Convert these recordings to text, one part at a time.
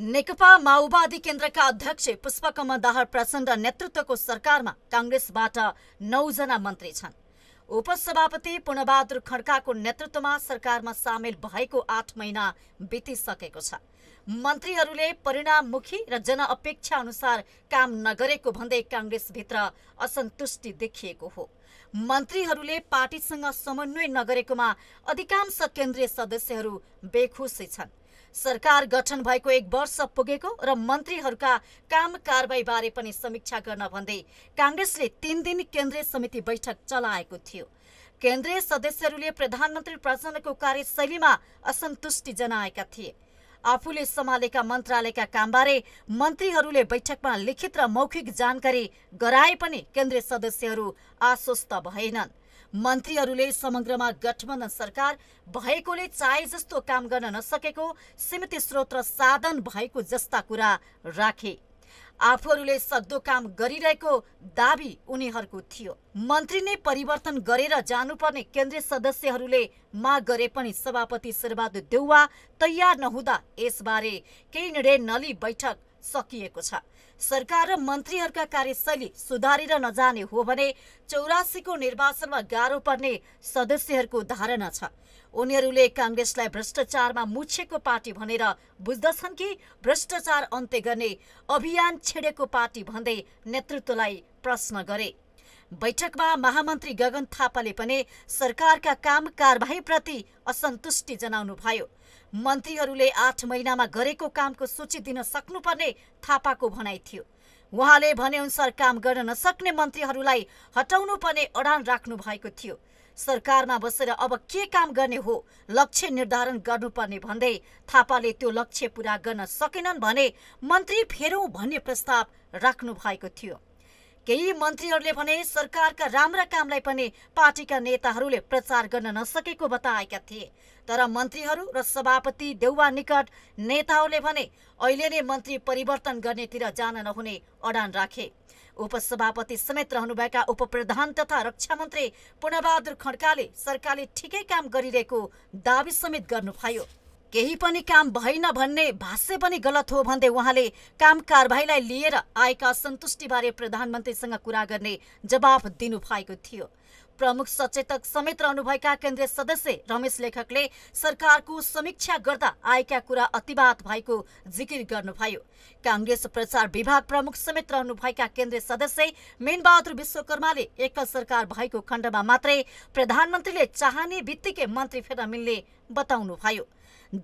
नेकपा माओवादी केन्द्रका अध्यक्ष पुष्पकमल दाहाल प्रचण्ड नेतृत्वको सरकारमा काङ्ग्रेसबाट नौजना मन्त्री छन् उपसभापति पूर्णबहादुर खड्काको नेतृत्वमा सरकारमा सामेल भएको आठ महिना बितिसकेको छ मन्त्रीहरूले परिणाममुखी र जनअपेक्षा अनुसार काम नगरेको भन्दै काङ्ग्रेसभित्र असन्तुष्टि देखिएको हो मन्त्रीहरूले पार्टीसँग समन्वय नगरेकोमा अधिकांश केन्द्रीय सदस्यहरू बेखुसी छन् सरकार गठन भएको एक वर्ष पुगेको र मन्त्रीहरूका काम कारवाहीबारे पनि समीक्षा गर्न भन्दै काङ्ग्रेसले तीन दिन केन्द्रीय समिति बैठक चलाएको थियो केन्द्रीय सदस्यहरूले प्रधानमन्त्री प्रचण्डको कार्यशैलीमा असन्तुष्टि जनाएका थिए आफूले सम्हालेका मन्त्रालयका कामबारे मन्त्रीहरूले बैठकमा लिखित र मौखिक जानकारी गराए पनि केन्द्रीय सदस्यहरू आश्वस्त भएनन् मन्त्रीहरूले समग्रमा गठबन्धन सरकार भएकोले चाहे जस्तो काम गर्न नसकेको सीमित स्रोत र साधन भएको जस्ता कुरा राखे आफूहरूले सक्दो काम गरिरहेको दावी उनीहरूको थियो मन्त्री नै परिवर्तन गरेर जानुपर्ने केन्द्रीय सदस्यहरूले माग गरे पनि सभापति शेरबहादुर देउवा तयार नहुँदा यसबारे केही निर्णय नली बैठक सकिएको छ सरकार र मन्त्रीहरूका कार्यशैली सुधारेर नजाने हो भने चौरासीको निर्वाचनमा गाह्रो पर्ने सदस्यहरूको धारणा छ उनीहरूले काङ्ग्रेसलाई भ्रष्टाचारमा मुछेको पार्टी भनेर बुझ्दछन् कि भ्रष्टाचार अन्त्य गर्ने अभियान छेडेको पार्टी भन्दै नेतृत्वलाई प्रश्न गरे बैठकमा महामन्त्री गगन थापाले पनि सरकारका काम कारबाहीप्रति असन्तुष्टि जनाउनुभयो मन्त्रीहरूले आठ महिनामा गरेको कामको सूची दिन सक्नुपर्ने थापाको भनाइ थियो उहाँले भनेअनुसार काम गर्न नसक्ने मन्त्रीहरूलाई हटाउनुपर्ने अडान राख्नु भएको थियो सरकारमा बसेर अब के काम गर्ने हो लक्ष्य निर्धारण गर्नुपर्ने भन्दै थापाले त्यो लक्ष्य पुरा गर्न सकेनन् भने मन्त्री फेरौँ भन्ने प्रस्ताव राख्नु भएको थियो केही मन्त्रीहरूले भने सरकारका राम्रा कामलाई पनि पार्टीका नेताहरूले प्रचार गर्न नसकेको बताएका थिए तर मन्त्रीहरू र सभापति देउवा निकट नेताहरूले भने अहिले नै मन्त्री परिवर्तन गर्नेतिर जान नहुने अडान राखे उपसभापति समेत रहनुभएका उपप्रधान तथा रक्षा मन्त्री पूर्णबहादुर खड्काले सरकारले ठिकै काम गरिरहेको दावी समेत गर्नुभयो केही पनि काम भएन भन्ने भाष्य पनि गलत हो भन्दै उहाँले काम कारवाहीलाई लिएर आएका सन्तुष्टिबारे प्रधानमन्त्रीसँग कुरा गर्ने जवाफ दिनुभएको थियो प्रमुख सचेतक समेत रहनुभएका केन्द्रीय सदस्य रमेश लेखकले सरकारको समीक्षा गर्दा आएका कुरा अतिवाद भएको जिकिर गर्नुभयो काङ्ग्रेस प्रचार विभाग प्रमुख समेत रहनुभएका केन्द्रीय सदस्य मेनबहादुर विश्वकर्माले एकल सरकार भएको खण्डमा मात्रै प्रधानमन्त्रीले चाहने बित्तिकै मन्त्री फेर्न मिल्ने बताउनुभयो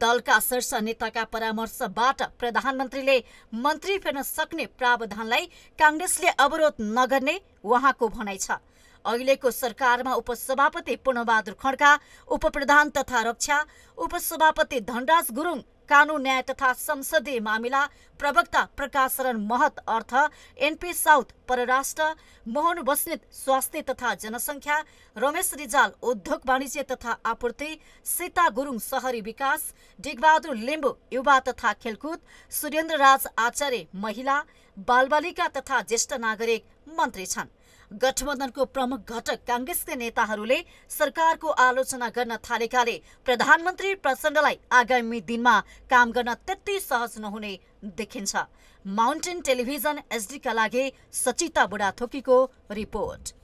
दलका शीर्ष नेताका परामर्शबाट प्रधानमन्त्रीले मन्त्री फेर्न सक्ने प्रावधानलाई काङ्ग्रेसले अवरोध नगर्ने उहाँको भनाइ छ अहिलेको सरकारमा उपसभापति पूर्णबहादुर खड्का उपप्रधान तथा रक्षा उपसभापति धनराज गुरुङ कानुन न्याय तथा संसदीय मामिला प्रवक्ता प्रकाश शरण महत अर्थ एनपी साउथ परराष्ट्र मोहन बस्नेत स्वास्थ्य तथा जनसङ्ख्या रमेश रिजाल उद्योग वाणिज्य तथा आपूर्ति सीता गुरुङ सहरी विकास डिगबहादुर लिम्बु युवा तथा खेलकुद सुरेन्द्र राज आचार्य महिला बालबालिका तथा ज्येष्ठ नागरिक मन्त्री छन् गठबन्धनको प्रमुख घटक काङ्ग्रेसका नेताहरूले सरकारको आलोचना गर्न थालेकाले प्रधानमन्त्री प्रचण्डलाई आगामी दिनमा काम गर्न त्यति सहज नहुने देखिन्छ माउन्टेन टेलिभिजन एसडीका लागि सचिता बुढाथोकीको रिपोर्ट